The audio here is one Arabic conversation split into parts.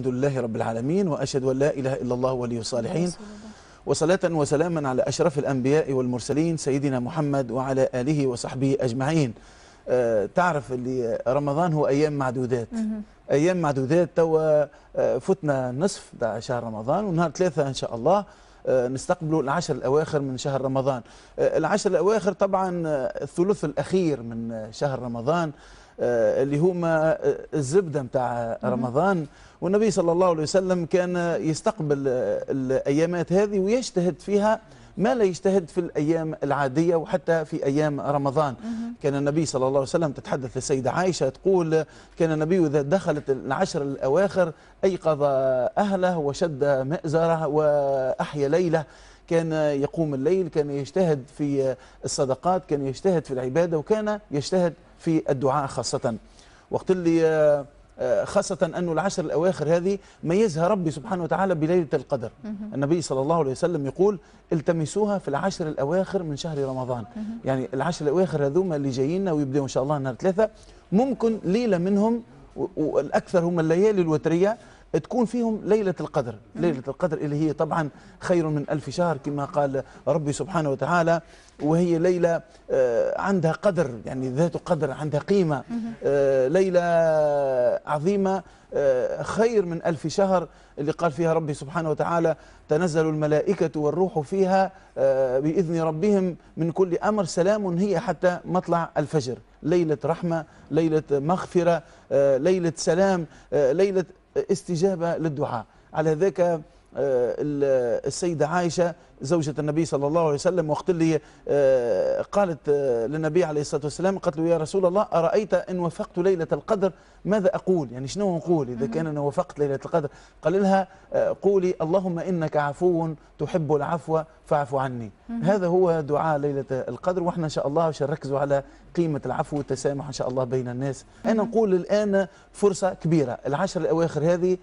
الحمد لله رب العالمين وأشهد أن لا إله إلا الله ولي الصالحين وصلاة وسلاما على أشرف الأنبياء والمرسلين سيدنا محمد وعلى آله وصحبه أجمعين أه تعرف اللي رمضان هو أيام معدودات أيام معدودات توا آه، فتنا نصف ده شهر رمضان ونهار ثلاثة إن شاء الله آه، نستقبله العشر الأواخر من شهر رمضان آه، العشر الأواخر طبعا آه، الثلث الأخير من شهر رمضان اللي هما الزبده متاع رمضان والنبي صلى الله عليه وسلم كان يستقبل الايامات هذه ويجتهد فيها ما لا يجتهد في الأيام العادية وحتى في أيام رمضان كان النبي صلى الله عليه وسلم تتحدث السيدة عائشة تقول كان النبي إذا دخلت العشر الأواخر أيقظ أهله وشد مأزره وأحيا ليله كان يقوم الليل كان يجتهد في الصدقات كان يجتهد في العبادة وكان يجتهد في الدعاء خاصة وقت اللي آه، خاصة أن العشر الأواخر هذه ميزها ربي سبحانه وتعالى بليلة القدر النبي صلى الله عليه وسلم يقول التمسوها في العشر الأواخر من شهر رمضان يعني العشر الأواخر هذوما اللي جايين ويبدأوا إن شاء الله نهار ثلاثة ممكن ليلة منهم والأكثر هم الليالي الوترية تكون فيهم ليلة القدر ليلة القدر اللي هي طبعا خير من ألف شهر كما قال ربي سبحانه وتعالى وهي ليلة آه، عندها قدر يعني ذات قدر عندها قيمة آه، ليلة عظيمة آه، خير من ألف شهر اللي قال فيها ربي سبحانه وتعالى تنزل الملائكة والروح فيها بإذن ربهم من كل أمر سلام هي حتى مطلع الفجر ليلة رحمة ليلة مغفرة ليلة سلام ليلة استجابة للدعاء على ذاك آه، السيدة عائشة زوجة النبي صلى الله عليه وسلم وقت اللي آه، قالت آه، للنبي عليه الصلاة والسلام قالت له يا رسول الله أرأيت إن وفقت ليلة القدر ماذا أقول يعني شنو نقول إذا كان أنا وفقت ليلة القدر قال لها قولي اللهم إنك عفو تحب العفو فاعف عني هذا هو دعاء ليلة القدر وإحنا إن شاء الله باش نركزوا على قيمة العفو والتسامح إن شاء الله بين الناس أنا نقول الآن فرصة كبيرة العشر الأواخر هذه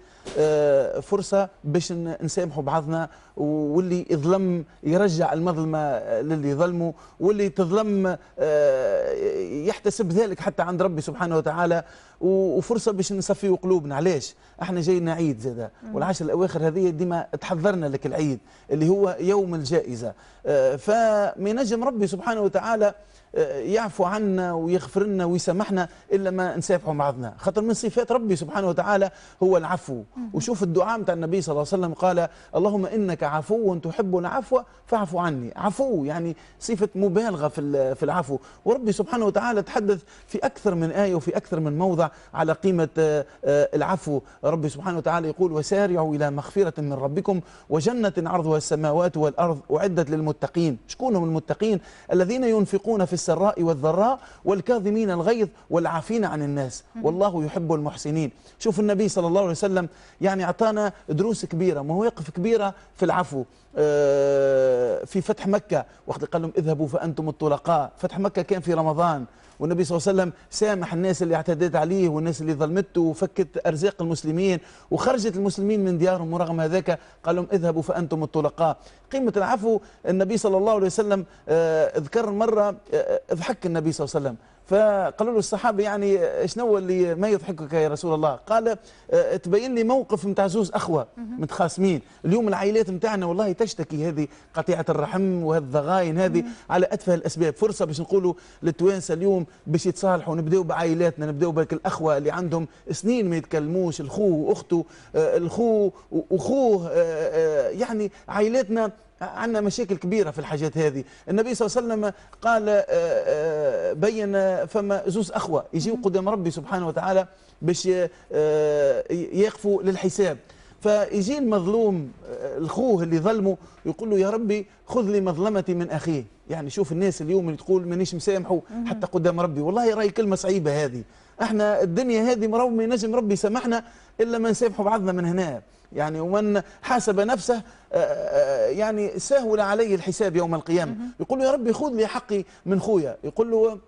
فرصة باش نسامحوا بعضنا واللي يظلم يرجع المظلمه للي ظلمه واللي تظلم آه، يحتسب ذلك حتى عند ربي سبحانه وتعالى وفرصه باش نصفي قلوبنا علاش احنا جايين عيد زاده والعشر الاواخر هذه ديما تحضرنا لك العيد اللي هو يوم الجائزه آه، فمن نجم ربي سبحانه وتعالى آه، يعفو عنا ويغفر لنا ويسامحنا الا ما نسامحوا بعضنا خاطر من صفات ربي سبحانه وتعالى هو العفو وشوف الدعاء نتاع النبي صلى الله عليه وسلم قال اللهم انك انك عفو تحب العفو فاعف عني عفو يعني صفه مبالغه في في العفو وربي سبحانه وتعالى تحدث في اكثر من ايه وفي اكثر من موضع على قيمه آه، آه، العفو ربي سبحانه وتعالى يقول وسارعوا الى مغفره من ربكم وجنه عرضها السماوات والارض اعدت للمتقين شكون هم المتقين الذين ينفقون في السراء والضراء والكاظمين الغيظ والعافين عن الناس والله يحب المحسنين شوف النبي صلى الله عليه وسلم يعني اعطانا دروس كبيره مواقف كبيره في العفو العفو آه، في فتح مكة وقت قال لهم اذهبوا فأنتم الطلقاء فتح مكة كان في رمضان والنبي صلى الله عليه وسلم سامح الناس اللي اعتدت عليه والناس اللي ظلمته وفكت أرزاق المسلمين وخرجت المسلمين من ديارهم ورغم هذاك قال لهم اذهبوا فأنتم الطلقاء قيمة العفو النبي صلى الله عليه وسلم آه، ذكر مرة آه، ضحك النبي صلى الله عليه وسلم فقالوا له الصحابة يعني شنو اللي ما يضحكك يا رسول الله قال آه، تبين لي موقف نتاع زوز أخوة متخاصمين اليوم العائلات نتاعنا والله تشتكي هذه قطيعة الرحم وهالضغاين هذه على أتفه الأسباب فرصة باش نقولوا للتوانسة اليوم باش يتصالحوا نبداو بعائلاتنا نبداو بالك الأخوة اللي عندهم سنين ما يتكلموش الخو وأخته آه، الخو وأخوه آه، يعني عائلاتنا عندنا مشاكل كبيرة في الحاجات هذه النبي صلى الله عليه وسلم قال آه، آه، بين فما زوز أخوة يجيو قدام ربي سبحانه وتعالى باش آه، يقفوا للحساب فيجي المظلوم الخوه اللي ظلمه يقول له يا ربي خذ لي مظلمتي من اخيه يعني شوف الناس اليوم اللي تقول مانيش مسامحه حتى قدام ربي والله راي كلمه صعيبه هذه احنا الدنيا هذه ما نجم ربي يسامحنا الا من سيفح بعضنا من هنا يعني ومن حاسب نفسه آه، آه، آه، يعني سهل عليه الحساب يوم القيامه يقول له يا ربي خذ لي حقي من خويا يقول له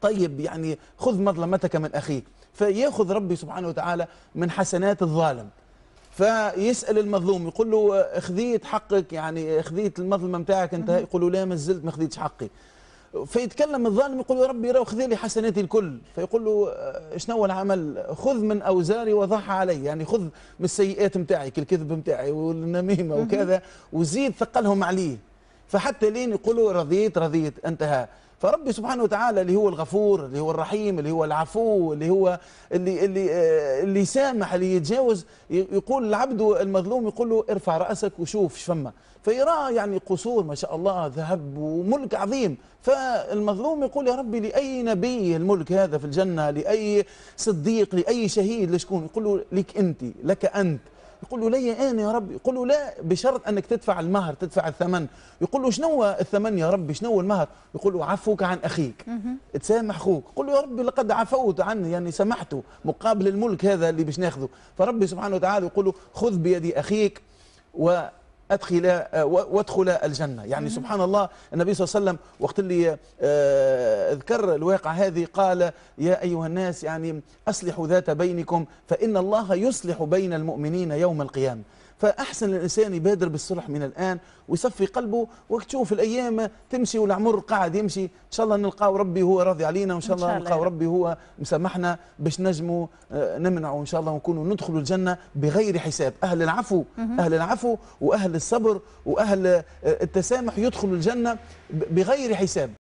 طيب يعني خذ مظلمتك من اخيك فياخذ ربي سبحانه وتعالى من حسنات الظالم فيسال المظلوم يقول له خذيت حقك يعني خذيت المظلمه نتاعك انت يقول له لا ما زلت ما خذيتش حقي فيتكلم الظالم يقول يا ربي خذ لي حسناتي الكل فيقول له آه، شنو العمل خذ من اوزاري وضعها علي يعني خذ من السيئات نتاعي الكذب نتاعي والنميمه وكذا وزيد ثقلهم عليه فحتى لين يقولوا رضيت رضيت انتهى فربي سبحانه وتعالى اللي هو الغفور اللي هو الرحيم اللي هو العفو اللي هو اللي اللي آه، اللي يسامح اللي يتجاوز يقول العبد المظلوم يقول له ارفع راسك وشوف شفما فيرى يعني قصور ما شاء الله ذهب وملك عظيم فالمظلوم يقول يا ربي لأي نبي الملك هذا في الجنة لأي صديق لأي شهيد لشكون يقول له لك أنت لك أنت يقول له لي انا إيه يا رب يقول له لا بشرط انك تدفع المهر تدفع الثمن يقول له شنو الثمن يا رب شنو المهر يقول له عفوك عن اخيك تسامح اخوك يقول له يا ربي لقد عفوت عنه يعني سمحته مقابل الملك هذا اللي باش ناخذه فربي سبحانه وتعالى يقول له خذ بيد اخيك و ادخل آه، وادخل الجنه يعني سبحان الله النبي صلى الله عليه وسلم وقت اللي آه، ذكر الواقع هذه قال يا ايها الناس يعني اصلحوا ذات بينكم فان الله يصلح بين المؤمنين يوم القيامه فأحسن الإنسان يبادر بالصلح من الآن ويصفي قلبه وتشوف الأيام تمشي والعمر قاعد يمشي إن شاء الله نلقاو ربي هو راضي علينا وإن شاء الله نلقاو ربي هو مسامحنا باش نجموا آه، نمنعوا إن شاء الله ونكونوا ندخلوا الجنة بغير حساب أهل العفو أهل العفو وأهل الصبر وأهل آه، التسامح يدخلوا الجنة بغير حساب